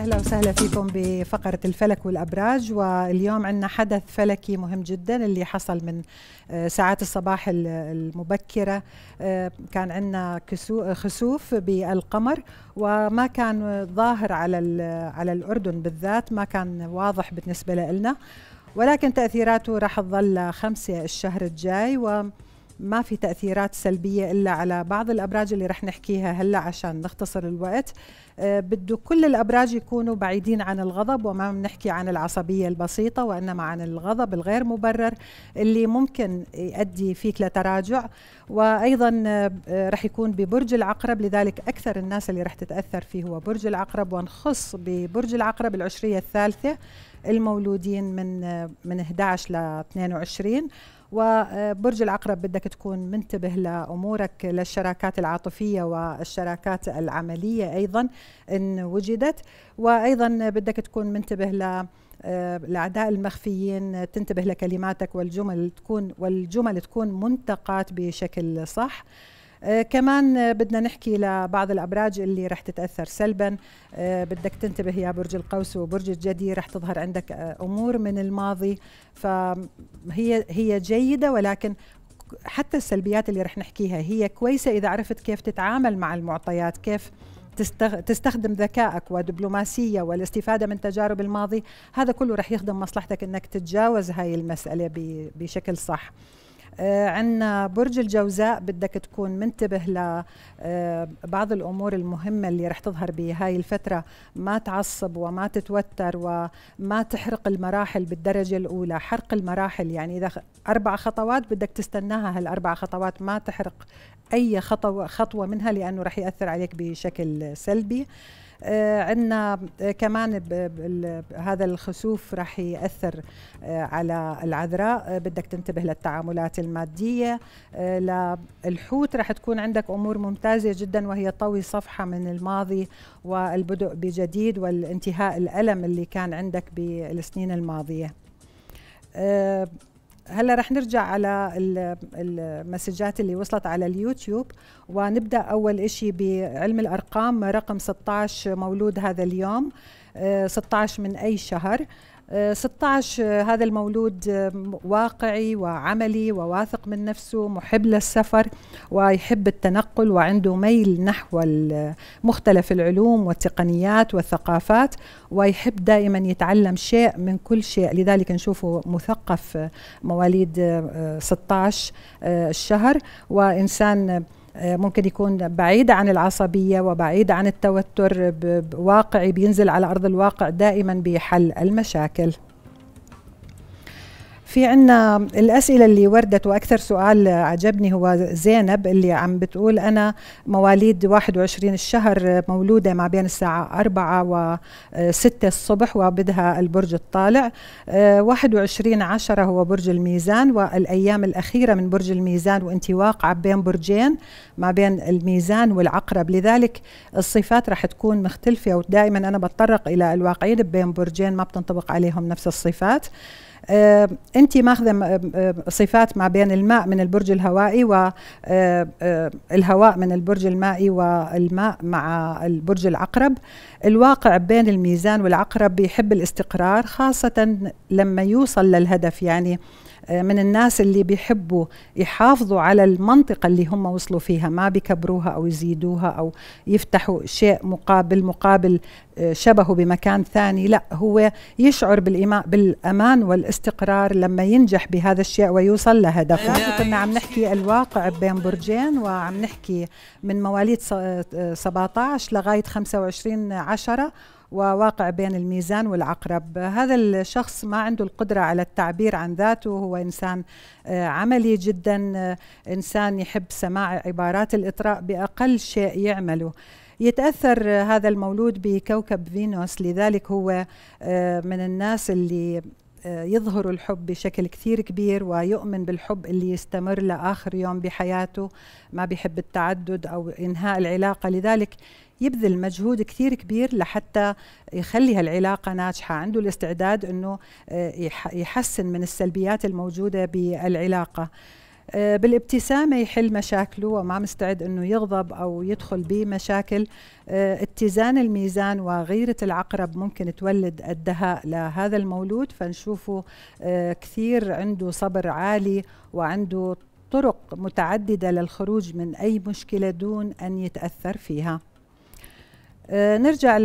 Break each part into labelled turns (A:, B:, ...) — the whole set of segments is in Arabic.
A: اهلا وسهلا فيكم بفقره الفلك والابراج واليوم عندنا حدث فلكي مهم جدا اللي حصل من آه، ساعات الصباح المبكره آه، كان عندنا خسوف بالقمر وما كان ظاهر على على الاردن بالذات ما كان واضح بالنسبه لنا ولكن تاثيراته راح تظل خمسه الشهر الجاي و ما في تاثيرات سلبيه الا على بعض الابراج اللي رح نحكيها هلا عشان نختصر الوقت آه، بده كل الابراج يكونوا بعيدين عن الغضب وما بنحكي عن العصبيه البسيطه وانما عن الغضب الغير مبرر اللي ممكن يؤدي فيك لتراجع وايضا آه، آه، رح يكون ببرج العقرب لذلك اكثر الناس اللي رح تتاثر فيه هو برج العقرب ونخص ببرج العقرب العشريه الثالثه المولودين من من 11 ل 22 وبرج العقرب بدك تكون منتبه لأمورك للشراكات العاطفية والشراكات العملية أيضا إن وجدت وأيضا بدك تكون منتبه ل الاعداء آه، المخفيين تنتبه لكلماتك والجمل تكون والجمل تكون منتقات بشكل صح آه، كمان بدنا نحكي لبعض الابراج اللي رح تتاثر سلبا آه، بدك تنتبه يا برج القوس وبرج الجدي رح تظهر عندك آه، امور من الماضي فهي هي جيده ولكن حتى السلبيات اللي رح نحكيها هي كويسه اذا عرفت كيف تتعامل مع المعطيات كيف تستخدم ذكائك ودبلوماسية والاستفادة من تجارب الماضي هذا كله رح يخدم مصلحتك أنك تتجاوز هاي المسألة بشكل صح آه، عندنا برج الجوزاء بدك تكون منتبه لبعض آه، الامور المهمه اللي رح تظهر بهاي الفتره ما تعصب وما تتوتر وما تحرق المراحل بالدرجه الاولى حرق المراحل يعني اذا اربع خطوات بدك تستناها هالاربع خطوات ما تحرق اي خطوه خطوه منها لانه رح ياثر عليك بشكل سلبي آه آه، عندنا آه، كمان هذا الخسوف راح ياثر آه، على العذراء بدك تنتبه للتعاملات الماديه للحوت راح تكون عندك امور ممتازه جدا وهي طوي صفحه من الماضي والبدء بجديد والانتهاء الالم اللي كان عندك بالسنين الماضيه هلا رح نرجع على المسجات اللي وصلت على اليوتيوب ونبدا اول إشي بعلم الارقام رقم 16 مولود هذا اليوم 16 آه، من اي شهر 16 آه، هذا المولود آه، واقعي وعملي وواثق من نفسه محب للسفر ويحب التنقل وعنده ميل نحو آه، مختلف العلوم والتقنيات والثقافات ويحب دائما يتعلم شيء من كل شيء لذلك نشوفه مثقف مواليد 16 الشهر وإنسان آه، ممكن يكون بعيد عن العصبية وبعيد عن التوتر واقعي بينزل على أرض الواقع دائما بحل المشاكل في عنا الأسئلة اللي وردت وأكثر سؤال عجبني هو زينب اللي عم بتقول أنا مواليد 21 الشهر مولودة ما بين الساعة 4 و 6 الصبح وبدها البرج الطالع 21 آه، عشرة هو برج الميزان والأيام الأخيرة من برج الميزان وانت واقعة بين برجين ما بين الميزان والعقرب لذلك الصفات رح تكون مختلفة ودائما أنا بتطرق إلى الواقعين بين برجين ما بتنطبق عليهم نفس الصفات آه، انت ماخذه آه، آه، صفات ما بين الماء من البرج الهوائي والهواء من البرج المائي والماء مع البرج العقرب الواقع بين الميزان والعقرب بيحب الاستقرار خاصه لما يوصل للهدف يعني آه، من الناس اللي بيحبوا يحافظوا على المنطقة اللي هم وصلوا فيها ما بيكبروها أو يزيدوها أو يفتحوا شيء مقابل مقابل آه، شبهه بمكان ثاني لا هو يشعر بالأمان والاستقرار لما ينجح بهذا الشيء ويوصل لهدفه أيوة. كنا عم نحكي الواقع بين برجين وعم نحكي من مواليد 17 آه، لغاية 25 عشرة وواقع بين الميزان والعقرب هذا الشخص ما عنده القدرة على التعبير عن ذاته هو إنسان آه، عملي جدا آه، إنسان يحب سماع عبارات الإطراء بأقل شيء يعمله يتأثر هذا المولود بكوكب فينوس لذلك هو آه، من الناس اللي يظهر الحب بشكل كثير كبير ويؤمن بالحب اللي يستمر لآخر يوم بحياته ما بيحب التعدد أو إنهاء العلاقة لذلك يبذل مجهود كثير كبير لحتى يخلي هالعلاقة ناجحة عنده الاستعداد أنه آه، يحسن من السلبيات الموجودة بالعلاقة آه، بالابتسامه يحل مشاكله وما مستعد انه يغضب او يدخل بمشاكل آه، اتزان الميزان وغيره العقرب ممكن تولد الدهاء لهذا المولود فنشوفه آه، كثير عنده صبر عالي وعنده طرق متعدده للخروج من اي مشكله دون ان يتاثر فيها آه، نرجع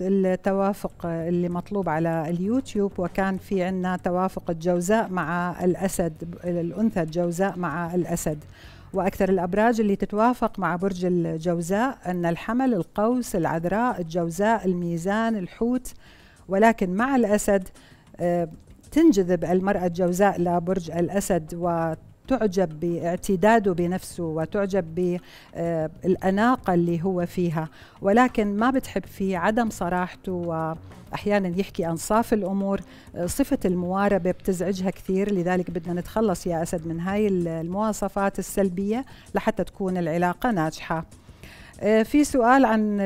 A: للتوافق آه، اللي مطلوب على اليوتيوب وكان في عنا توافق الجوزاء مع الأسد الأنثى الجوزاء مع الأسد وأكثر الأبراج اللي تتوافق مع برج الجوزاء أن الحمل القوس العذراء الجوزاء الميزان الحوت ولكن مع الأسد آه، تنجذب المرأة الجوزاء لبرج الأسد تعجب باعتداده بنفسه وتعجب بالأناقة آه، اللي هو فيها ولكن ما بتحب فيه عدم صراحته وأحيانا يحكي أنصاف الأمور آه، صفة المواربة بتزعجها كثير لذلك بدنا نتخلص يا أسد من هاي المواصفات السلبية لحتى تكون العلاقة ناجحة آه، في سؤال عن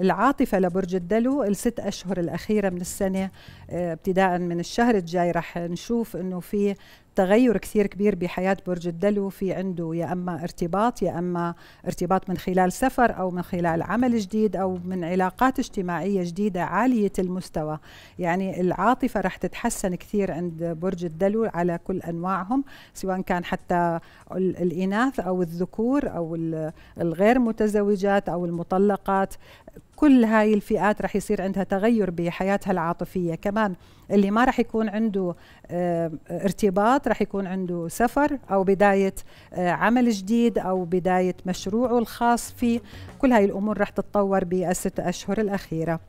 A: العاطفة لبرج الدلو الست أشهر الأخيرة من السنة ابتداء من الشهر الجاي رح نشوف أنه في تغير كثير كبير بحياة برج الدلو في عنده يا أما ارتباط يا أما ارتباط من خلال سفر أو من خلال عمل جديد أو من علاقات اجتماعية جديدة عالية المستوى يعني العاطفة رح تتحسن كثير عند برج الدلو على كل أنواعهم سواء كان حتى الإناث أو الذكور أو الغير متزوجات أو المطلقات كل هاي الفئات رح يصير عندها تغير بحياتها العاطفية كمان اللي ما رح يكون عنده آه، ارتباط رح يكون عنده سفر أو بداية آه، عمل جديد أو بداية مشروعه الخاص فيه كل هاي الأمور رح تتطور بالست أشهر الأخيرة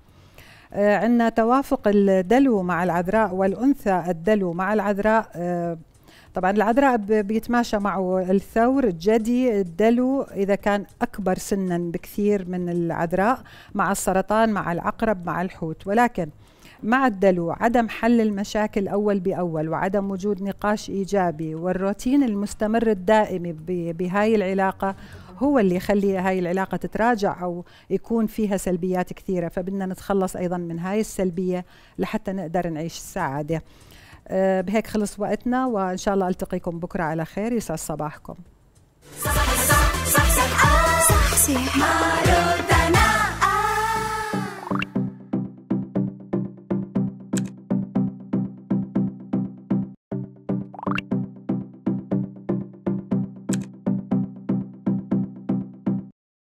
A: آه، عندنا توافق الدلو مع العذراء والأنثى الدلو مع العذراء طبعا العذراء بيتماشى معه الثور الجدي الدلو اذا كان اكبر سنا بكثير من العذراء مع السرطان مع العقرب مع الحوت ولكن مع الدلو عدم حل المشاكل أول بأول وعدم وجود نقاش إيجابي والروتين المستمر الدائم بهاي العلاقة هو اللي يخلي هاي العلاقة تتراجع أو يكون فيها سلبيات كثيرة فبدنا نتخلص أيضا من هاي السلبية لحتى نقدر نعيش السعادة بهيك خلص وقتنا وان شاء الله التقيكم بكره على خير يسعد صباحكم صح صح صح صح صح صح صح صح